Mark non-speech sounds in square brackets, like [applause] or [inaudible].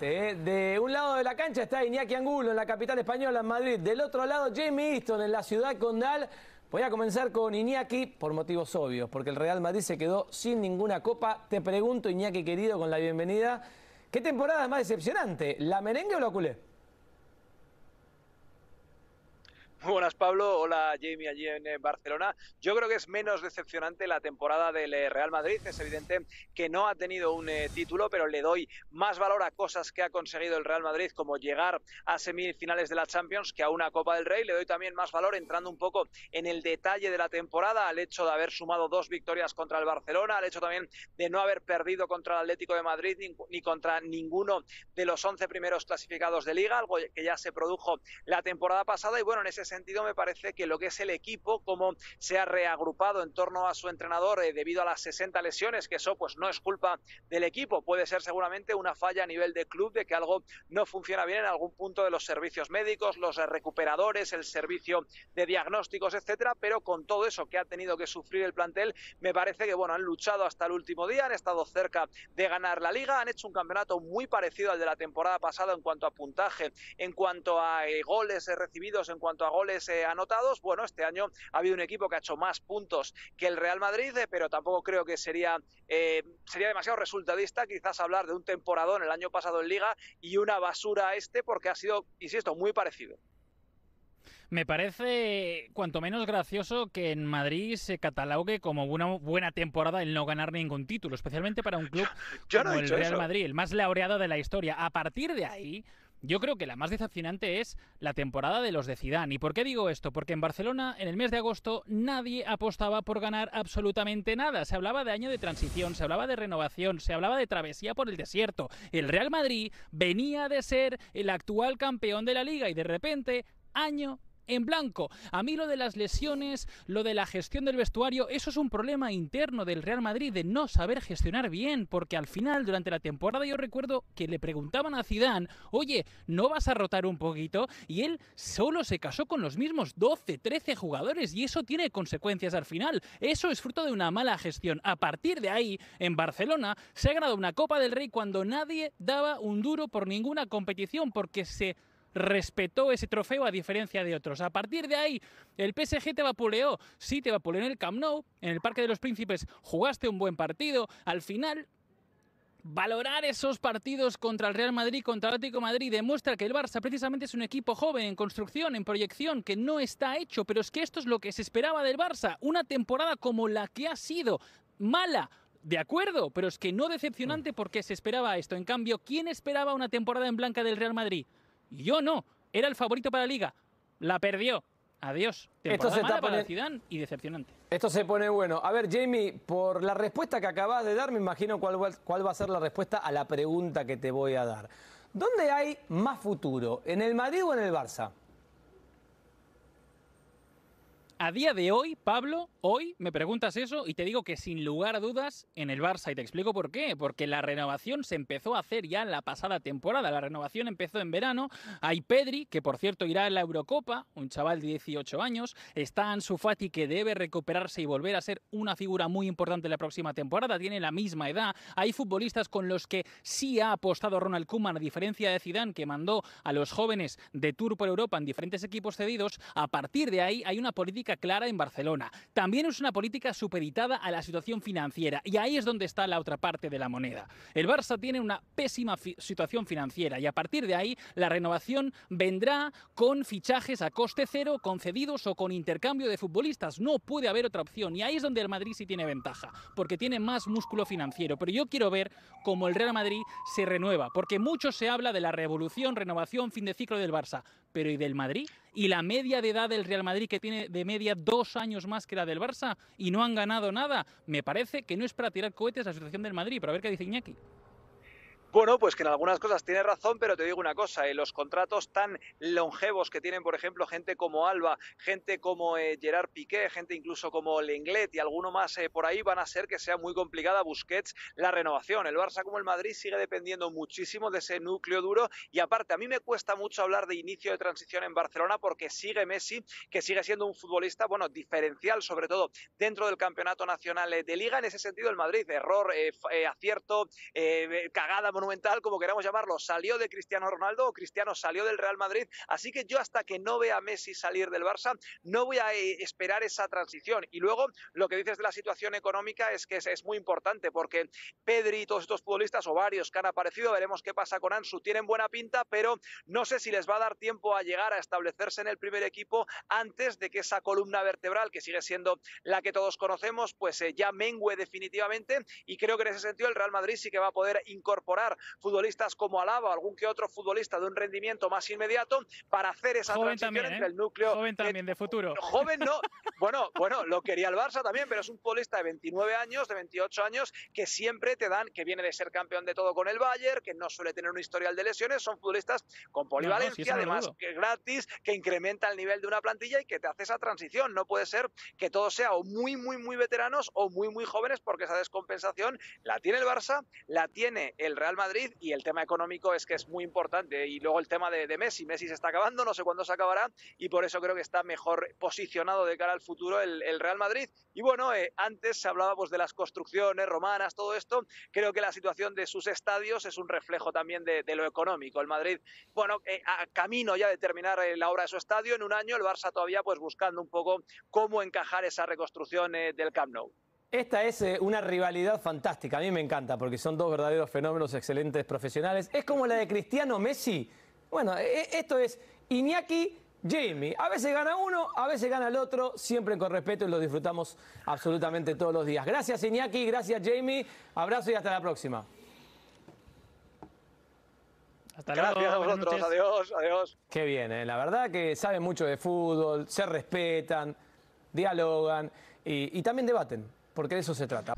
¿eh? De un lado de la cancha está Iñaki Angulo en la capital española, en Madrid. Del otro lado, Jamie Easton en la ciudad condal. Voy a comenzar con Iñaki por motivos obvios, porque el Real Madrid se quedó sin ninguna copa. Te pregunto, Iñaki querido, con la bienvenida. ¿Qué temporada más decepcionante, la merengue o la culé? buenas, Pablo. Hola, Jamie, allí en eh, Barcelona. Yo creo que es menos decepcionante la temporada del eh, Real Madrid. Es evidente que no ha tenido un eh, título, pero le doy más valor a cosas que ha conseguido el Real Madrid, como llegar a semifinales de la Champions, que a una Copa del Rey. Le doy también más valor entrando un poco en el detalle de la temporada, al hecho de haber sumado dos victorias contra el Barcelona, al hecho también de no haber perdido contra el Atlético de Madrid ni, contra ninguno de los 11 primeros clasificados de liga, algo que ya se produjo la temporada pasada. Y bueno, en ese sentido me parece que lo que es el equipo, como se ha reagrupado en torno a su entrenador eh, debido a las 60 lesiones, que eso pues no es culpa del equipo, puede ser seguramente una falla a nivel de club de que algo no funciona bien en algún punto de los servicios médicos, los recuperadores, el servicio de diagnósticos, etcétera, pero con todo eso que ha tenido que sufrir el plantel, me parece que bueno, han luchado hasta el último día, han estado cerca de ganar la liga, han hecho un campeonato muy parecido al de la temporada pasada en cuanto a puntaje, en cuanto a eh, goles eh, recibidos, en cuanto a goles eh, anotados. Bueno, este año ha habido un equipo que ha hecho más puntos que el Real Madrid, eh, pero tampoco creo que sería, eh, sería demasiado resultadista quizás hablar de un temporadón el año pasado en Liga y una basura este, porque ha sido, insisto, muy parecido. Me parece cuanto menos gracioso que en Madrid se catalogue como una buena temporada el no ganar ningún título, especialmente para un club [laughs] como el Real Madrid, el más laureado de la historia. A partir de ahí, yo creo que la más decepcionante es la temporada de los de Zidane. ¿Y por qué digo esto? Porque en Barcelona, en el mes de agosto, nadie apostaba por ganar absolutamente nada. Se hablaba de año de transición, se hablaba de renovación, se hablaba de travesía por el desierto. El Real Madrid venía de ser el actual campeón de la liga y de repente, año en blanco. A mí lo de las lesiones, lo de la gestión del vestuario, eso es un problema interno del Real Madrid de no saber gestionar bien, porque al final durante la temporada yo recuerdo que le preguntaban a Zidane, "Oye, ¿no vas a rotar un poquito?" y él solo se casó con los mismos 12, 13 jugadores y eso tiene consecuencias al final. Eso es fruto de una mala gestión. A partir de ahí, en Barcelona se ha ganado una Copa del Rey cuando nadie daba un duro por ninguna competición porque se respetó ese trofeo a diferencia de otros. A partir de ahí, el PSG te vapuleó. Sí, te vapuleó en el Camp Nou, en el Parque de los Príncipes jugaste un buen partido. Al final, valorar esos partidos contra el Real Madrid, contra el Atlético Madrid, demuestra que el Barça precisamente es un equipo joven, en construcción, en proyección, que no está hecho, pero es que esto es lo que se esperaba del Barça, una temporada como la que ha sido, mala. De acuerdo, pero es que no decepcionante mm. porque se esperaba esto. En cambio, ¿quién esperaba una temporada en blanca del Real Madrid? Yo no. Era el favorito para la liga. La perdió. Adiós. Temporada Esto se y decepcionante. Esto se pone bueno. A ver, Jamie, por la respuesta que acabas de dar, me imagino cuál va a ser la respuesta a la pregunta que te voy a dar. ¿Dónde hay más futuro? ¿En el Madrid o en el Barça? A día de hoy, Pablo, hoy me preguntas eso y te digo que sin lugar a dudas en el Barça, y te explico por qué, porque la renovación se empezó a hacer ya en la pasada temporada, la renovación empezó en verano, hay Pedri, que por cierto irá a la Eurocopa, un chaval de 18 años, está Ansu Fati que debe recuperarse y volver a ser una figura muy importante en la próxima temporada, tiene la misma edad, hay futbolistas con los que sí ha apostado Ronald Koeman, a diferencia de Zidane que mandó a los jóvenes de Tour por Europa en diferentes equipos cedidos, a partir de ahí hay una política clara en Barcelona. También es una política supeditada a la situación financiera. Y ahí es donde está la otra parte de la moneda. El Barça tiene una pésima situación financiera y a partir de ahí la renovación vendrá con fichajes a coste cero, concedidos o con intercambio de futbolistas. No puede haber otra opción. Y ahí es donde el Madrid sí tiene ventaja, porque tiene más músculo financiero. Pero yo quiero ver cómo el Real Madrid se renueva, porque mucho se habla de la revolución, renovación, fin de ciclo del Barça pero ¿y del Madrid? ¿Y la media de edad del Real Madrid que tiene de media dos años más que la del Barça y no han ganado nada? Me parece que no es para tirar cohetes la situación del Madrid, pero a ver qué dice Iñaki. Bueno, pues que en algunas cosas tiene razón, pero te digo una cosa, eh, los contratos tan longevos que tienen, por ejemplo, gente como Alba, gente como eh, Gerard Piqué, gente incluso como Lenglet y alguno más eh, por ahí, van a ser que sea muy complicada Busquets la renovación. El Barça como el Madrid sigue dependiendo muchísimo de ese núcleo duro y aparte a mí me cuesta mucho hablar de inicio de transición en Barcelona porque sigue Messi, que sigue siendo un futbolista, bueno, diferencial sobre todo dentro del campeonato nacional de liga. En ese sentido el Madrid, error, acierto, cagada bueno, como queramos llamarlo, salió de Cristiano Ronaldo o Cristiano salió del Real Madrid. Así que yo hasta que no vea a Messi salir del Barça, no voy a eh, esperar esa transición. Y luego lo que dices de la situación económica es que es, muy importante porque Pedri y todos estos futbolistas o varios que han aparecido, veremos qué pasa con Ansu, tienen buena pinta, pero no sé si les va a dar tiempo a llegar a establecerse en el primer equipo antes de que esa columna vertebral, que sigue siendo la que todos conocemos, pues eh, ya mengüe definitivamente. Y creo que en ese sentido el Real Madrid sí que va a poder incorporar futbolistas como Alaba, algún que otro futbolista de un rendimiento más inmediato para hacer esa joven transición ¿eh? el núcleo. Joven también, de, de futuro. Joven no, [laughs] Bueno, bueno, lo quería el Barça también, pero es un futbolista de 29 años, de 28 años, que siempre te dan, que viene de ser campeón de todo con el Bayern, que no suele tener un historial de lesiones, son futbolistas con polivalencia, además que gratis, que incrementa el nivel de una plantilla y que te hace esa transición. No puede ser que todo sea o muy, muy, muy veteranos o muy, muy jóvenes, porque esa descompensación la tiene el Barça, la tiene el Real Madrid y el tema económico es que es muy importante. Y luego el tema de, de Messi, Messi se está acabando, no sé cuándo se acabará y por eso creo que está mejor posicionado de cara al futuro el, Real Madrid. Y bueno, eh, antes hablábamos de las construcciones romanas, todo esto. Creo que la situación de sus estadios es un reflejo también de, lo económico. El Madrid, bueno, eh, a camino ya de terminar eh, la obra de su estadio, en un año el Barça todavía pues buscando un poco cómo encajar esa reconstrucción del Camp Nou. Esta es una rivalidad fantástica, a mí me encanta porque son dos verdaderos fenómenos excelentes profesionales. Es como la de Cristiano Messi. Bueno, esto es Iñaki Jamie. A veces gana uno, a veces gana el otro, siempre con respeto y lo disfrutamos absolutamente todos los días. Gracias Iñaki, gracias Jamie. Abrazo y hasta la próxima. Hasta Gracias a vosotros, adiós, adiós. Qué bien, ¿eh? la verdad que saben mucho de fútbol, se respetan, dialogan y también debaten, porque de eso se trata.